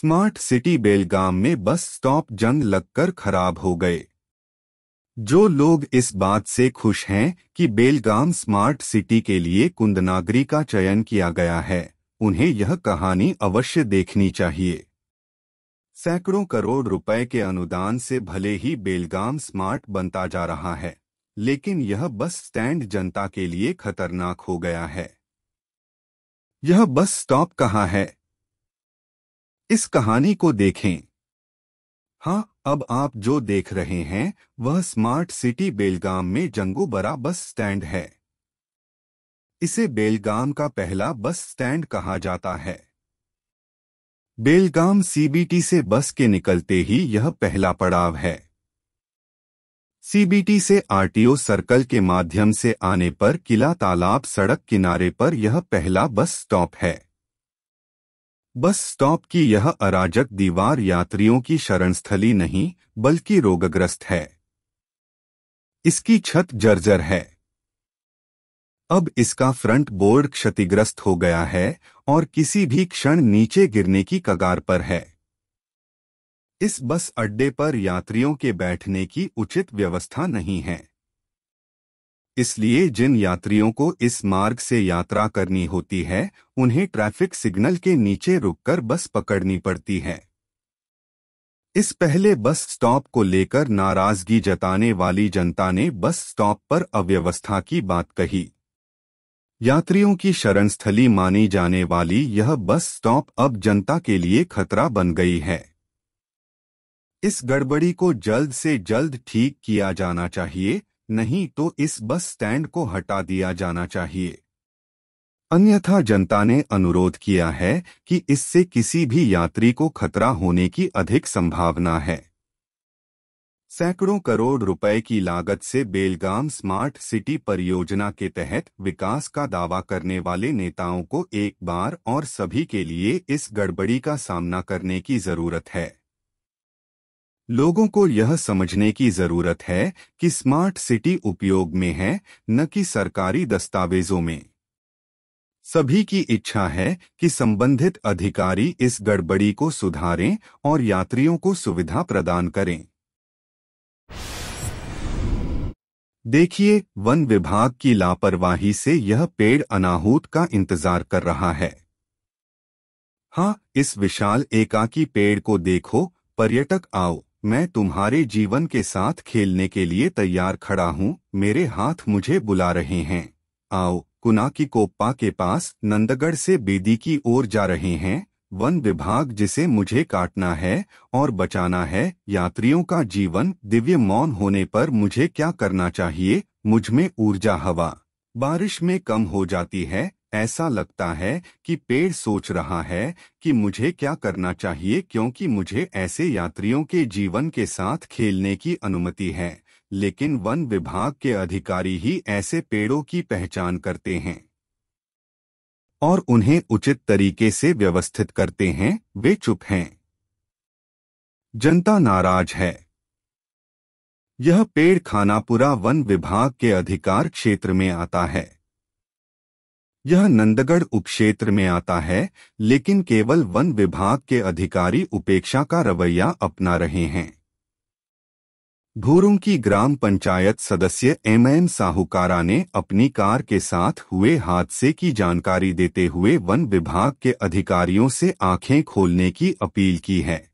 smart city बेलगाम में bus stop जंग लगकर खराब हो गए जो लोग इस बात से खुश हैं कि बेलगाम स्मार्ट सिटी के लिए कुंदनागरी का चयन किया गया है उन्हें यह कहानी अवश्य देखनी चाहिए सैकड़ों करोड़ रुपए के अनुदान से भले ही बेलगाम स्मार्ट बनता जा रहा है लेकिन यह बस स्टैंड जनता के लिए खतरनाक हो गया है यह बस स्टॉप कहाँ है इस कहानी को देखें हाँ अब आप जो देख रहे हैं वह स्मार्ट सिटी बेलगाम में जंगू बरा बस स्टैंड है इसे बेलगाम का पहला बस स्टैंड कहा जाता है बेलगाम सीबीटी से बस के निकलते ही यह पहला पड़ाव है सीबीटी से आरटीओ सर्कल के माध्यम से आने पर किला तालाब सड़क किनारे पर यह पहला बस स्टॉप है बस स्टॉप की यह अराजक दीवार यात्रियों की शरणस्थली नहीं बल्कि रोगग्रस्त है इसकी छत जर्जर है अब इसका फ्रंट बोर्ड क्षतिग्रस्त हो गया है और किसी भी क्षण नीचे गिरने की कगार पर है इस बस अड्डे पर यात्रियों के बैठने की उचित व्यवस्था नहीं है इसलिए जिन यात्रियों को इस मार्ग से यात्रा करनी होती है उन्हें ट्रैफिक सिग्नल के नीचे रुककर बस पकड़नी पड़ती है इस पहले बस स्टॉप को लेकर नाराजगी जताने वाली जनता ने बस स्टॉप पर अव्यवस्था की बात कही यात्रियों की शरणस्थली मानी जाने वाली यह बस स्टॉप अब जनता के लिए खतरा बन गई है इस गड़बड़ी को जल्द से जल्द ठीक किया जाना चाहिए नहीं तो इस बस स्टैंड को हटा दिया जाना चाहिए अन्यथा जनता ने अनुरोध किया है कि इससे किसी भी यात्री को खतरा होने की अधिक संभावना है सैकड़ों करोड़ रुपए की लागत से बेलगाम स्मार्ट सिटी परियोजना के तहत विकास का दावा करने वाले नेताओं को एक बार और सभी के लिए इस गड़बड़ी का सामना करने की जरूरत है लोगों को यह समझने की जरूरत है कि स्मार्ट सिटी उपयोग में है न कि सरकारी दस्तावेजों में सभी की इच्छा है कि संबंधित अधिकारी इस गड़बड़ी को सुधारें और यात्रियों को सुविधा प्रदान करें देखिए वन विभाग की लापरवाही से यह पेड़ अनाहूत का इंतजार कर रहा है हाँ इस विशाल एकाकी पेड़ को देखो पर्यटक आओ मैं तुम्हारे जीवन के साथ खेलने के लिए तैयार खड़ा हूँ मेरे हाथ मुझे बुला रहे हैं आओ कुनाकी कोप्पा के पास नंदगढ़ से बेदी की ओर जा रहे हैं वन विभाग जिसे मुझे काटना है और बचाना है यात्रियों का जीवन दिव्य मौन होने पर मुझे क्या करना चाहिए मुझ में ऊर्जा हवा बारिश में कम हो जाती है ऐसा लगता है कि पेड़ सोच रहा है कि मुझे क्या करना चाहिए क्योंकि मुझे ऐसे यात्रियों के जीवन के साथ खेलने की अनुमति है लेकिन वन विभाग के अधिकारी ही ऐसे पेड़ों की पहचान करते हैं और उन्हें उचित तरीके से व्यवस्थित करते हैं वे चुप हैं जनता नाराज है यह पेड़ खानापुरा वन विभाग के अधिकार क्षेत्र में आता है यह नंदगढ़ उपक्षेत्र में आता है लेकिन केवल वन विभाग के अधिकारी उपेक्षा का रवैया अपना रहे हैं भूरों की ग्राम पंचायत सदस्य एम एम साहूकारा ने अपनी कार के साथ हुए हादसे की जानकारी देते हुए वन विभाग के अधिकारियों से आंखें खोलने की अपील की है